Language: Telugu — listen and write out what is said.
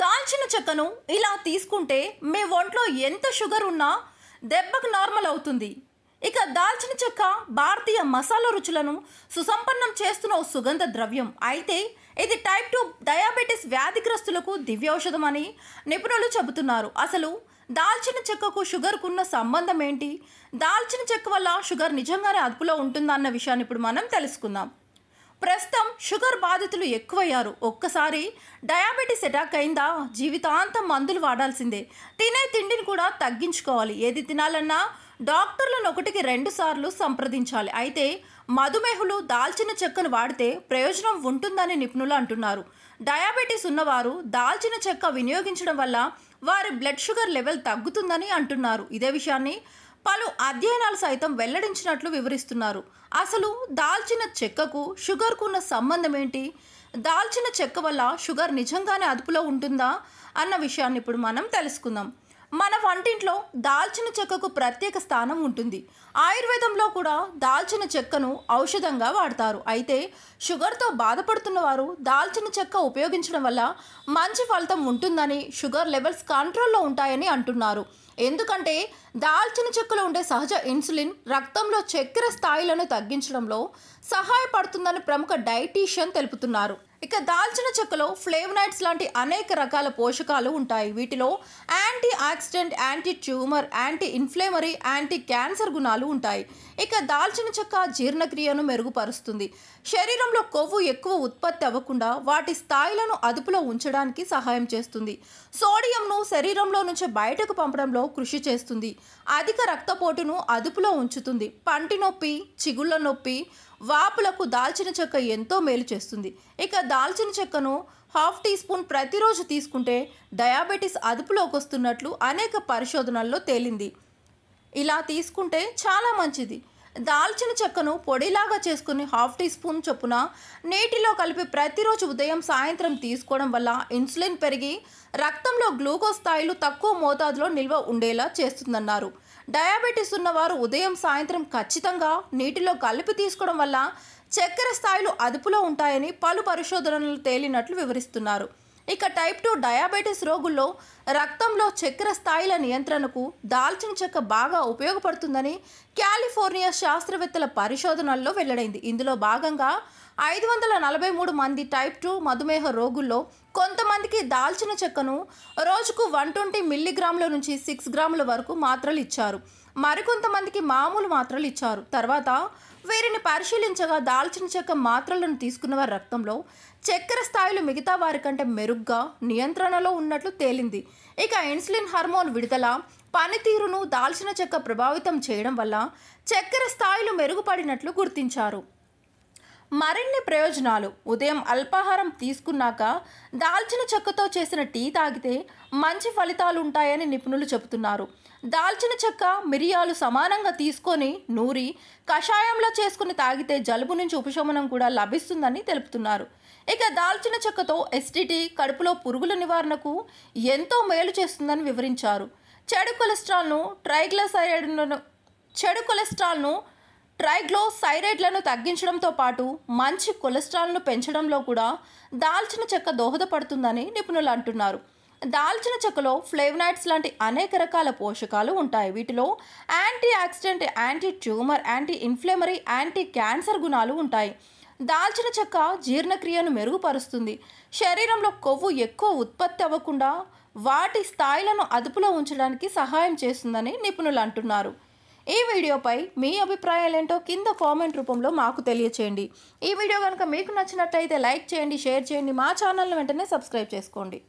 దాల్చిన చెక్కను ఇలా తీసుకుంటే మీ ఒంట్లో ఎంత షుగర్ ఉన్నా దెబ్బకు నార్మల్ అవుతుంది ఇక దాల్చిన చెక్క భారతీయ మసాలా రుచులను సుసంపన్నం చేస్తున్న ఓ సుగంధ ద్రవ్యం అయితే ఇది టైప్ టూ డయాబెటీస్ వ్యాధిగ్రస్తులకు దివ్యౌషధం అని నిపుణులు చెబుతున్నారు అసలు దాల్చిన చెక్కకు షుగర్కున్న సంబంధం ఏంటి దాల్చిన చెక్క వల్ల షుగర్ నిజంగానే అదుపులో ఉంటుందన్న విషయాన్ని ఇప్పుడు మనం తెలుసుకుందాం ప్రస్తుతం షుగర్ బాధితులు ఎక్కువయ్యారు ఒక్కసారి డయాబెటీస్ అటాక్ అయిందా జీవితాంతం మందులు వాడాల్సిందే తినే తిండిని కూడా తగ్గించుకోవాలి ఏది తినాలన్నా డాక్టర్లను ఒకటికి రెండు సార్లు సంప్రదించాలి అయితే మధుమేహులు దాల్చిన చెక్కను వాడితే ప్రయోజనం ఉంటుందని నిపుణులు అంటున్నారు డయాబెటీస్ ఉన్నవారు దాల్చిన చెక్క వినియోగించడం వల్ల వారి బ్లడ్ షుగర్ లెవెల్ తగ్గుతుందని అంటున్నారు ఇదే విషయాన్ని పలు అధ్యయనాలు సైతం వెల్లడించినట్లు వివరిస్తున్నారు అసలు దాల్చిన చెక్కకు షుగర్కు ఉన్న సంబంధం ఏంటి దాల్చిన చెక్క వల్ల షుగర్ నిజంగానే అదుపులో ఉంటుందా అన్న విషయాన్ని ఇప్పుడు మనం తెలుసుకుందాం మన వంటింట్లో దాల్చిన చెక్కకు ప్రత్యేక స్థానం ఉంటుంది ఆయుర్వేదంలో కూడా దాల్చిన చెక్కను ఔషధంగా వాడతారు అయితే షుగర్తో బాధపడుతున్న వారు దాల్చిన చెక్క ఉపయోగించడం వల్ల మంచి ఫలితం ఉంటుందని షుగర్ లెవెల్స్ కంట్రోల్లో ఉంటాయని అంటున్నారు ఎందుకంటే దాల్చిన చెక్కలో ఉండే సహజ ఇన్సులిన్ రక్తంలో చక్కెర స్థాయిలను తగ్గించడంలో సహాయపడుతుందని ప్రముఖ డైటీషియన్ తెలుపుతున్నారు ఇక దాల్చిన చెక్కలో ఫ్లేవనాయిడ్స్ లాంటి అనేక రకాల పోషకాలు ఉంటాయి వీటిలో anti oxidant anti tumour anti inflammatory anti cancer గుణాలు ఉంటాయి ఇక దాల్చిన చెక్క జీర్ణక్రియను మెరుగుపరుస్తుంది శరీరంలో కొవ్వు ఎక్కువ ఉత్పత్తి అవ్వకుండా వాటి స్థాయిలను అదుపులో ఉంచడానికి సహాయం చేస్తుంది సోడియంను శరీరంలో నుంచి బయటకు పంపడంలో కృషి చేస్తుంది అధిక రక్తపోటును అదుపులో ఉంచుతుంది పంటి నొప్పి చిగుళ్ళ నొప్పి వాపులకు దాల్చిన చెక్క ఎంతో మేలు చేస్తుంది ఇక దాల్చిన చెక్కను హాఫ్ టీ స్పూన్ ప్రతిరోజు తీసుకుంటే డయాబెటీస్ అదుపులోకి వస్తున్నట్లు అనేక పరిశోధనల్లో తేలింది ఇలా తీసుకుంటే చాలా మంచిది దాల్చిన చెక్కను పొడిలాగా చేసుకుని హాఫ్ టీ స్పూన్ చొప్పున నీటిలో కలిపి ప్రతిరోజు ఉదయం సాయంత్రం తీసుకోవడం వల్ల ఇన్సులిన్ పెరిగి రక్తంలో గ్లూకోజ్ స్థాయిలు తక్కువ మోతాదులో నిల్వ ఉండేలా చేస్తుందన్నారు డయాబెటీస్ ఉన్నవారు ఉదయం సాయంత్రం ఖచ్చితంగా నీటిలో కలిపి తీసుకోవడం వల్ల చక్కెర స్థాయిలు అదుపులో ఉంటాయని పలు పరిశోధనలు తేలినట్లు వివరిస్తున్నారు ఇక టైప్ టూ డయాబెటీస్ రోగుల్లో రక్తంలో చక్కెర స్థాయిల నియంత్రణకు దాల్చిన చెక్క బాగా ఉపయోగపడుతుందని కాలిఫోర్నియా శాస్త్రవేత్తల పరిశోధనల్లో వెల్లడైంది ఇందులో భాగంగా ఐదు వందల నలభై మూడు మంది టైప్ టూ మధుమేహ రోగుల్లో కొంతమందికి దాల్చిన చెక్కను రోజుకు వన్ ట్వంటీ మిల్లీగ్రాముల నుంచి సిక్స్ గ్రాముల వరకు మాత్రలు ఇచ్చారు మరికొంతమందికి మామూలు మాత్రలు ఇచ్చారు తర్వాత వీరిని పరిశీలించగా దాల్చిన చెక్క మాత్రలను తీసుకున్న వారి రక్తంలో చక్కెర స్థాయిలు మిగతా వారి కంటే మెరుగ్గా నియంత్రణలో ఉన్నట్లు తేలింది ఇక ఇన్సులిన్ హార్మోన్ విడుదల పనితీరును దాల్చిన చెక్క ప్రభావితం చేయడం వల్ల చక్కెర స్థాయిలు మెరుగుపడినట్లు గుర్తించారు మరిన్ని ప్రయోజనాలు ఉదయం అల్పాహారం తీసుకున్నాక దాల్చిన చెక్కతో చేసిన టీ తాగితే మంచి ఫలితాలు ఉంటాయని నిపుణులు చెబుతున్నారు దాల్చిన చెక్క మిరియాలు సమానంగా తీసుకొని నూరి కషాయంలో చేసుకుని తాగితే జలుబు నుంచి ఉపశమనం కూడా లభిస్తుందని తెలుపుతున్నారు ఇక దాల్చిన చెక్కతో ఎస్టీటీ కడుపులో పురుగుల నివారణకు ఎంతో మేలు చేస్తుందని వివరించారు చెడు కొలెస్ట్రాల్ను ట్రైగ్లసైరైడ్లను చెడు కొలెస్ట్రాల్ను ట్రైగ్లోసైరైడ్లను తగ్గించడంతో పాటు మంచి కొలెస్ట్రాల్ను పెంచడంలో కూడా దాల్చిన చెక్క దోహదపడుతుందని నిపుణులు అంటున్నారు దాల్చిన చెక్కలో ఫ్లేవనాయిడ్స్ లాంటి అనేక రకాల పోషకాలు ఉంటాయి వీటిలో anti oxidant anti tumour anti inflammatory anti cancer గుణాలు ఉంటాయి దాల్చిన చెక్క జీర్ణక్రియను మెరుగుపరుస్తుంది శరీరంలో కొవ్వు ఎక్కువ ఉత్పత్తి అవ్వకుండా వాటి స్థాయిలను అదుపులో ఉంచడానికి సహాయం చేస్తుందని నిపుణులు అంటున్నారు ఈ వీడియోపై మీ అభిప్రాయాలేంటో కింద కామెంట్ రూపంలో మాకు తెలియచేయండి ఈ వీడియో కనుక మీకు నచ్చినట్లయితే లైక్ చేయండి షేర్ చేయండి మా ఛానల్ను వెంటనే సబ్స్క్రైబ్ చేసుకోండి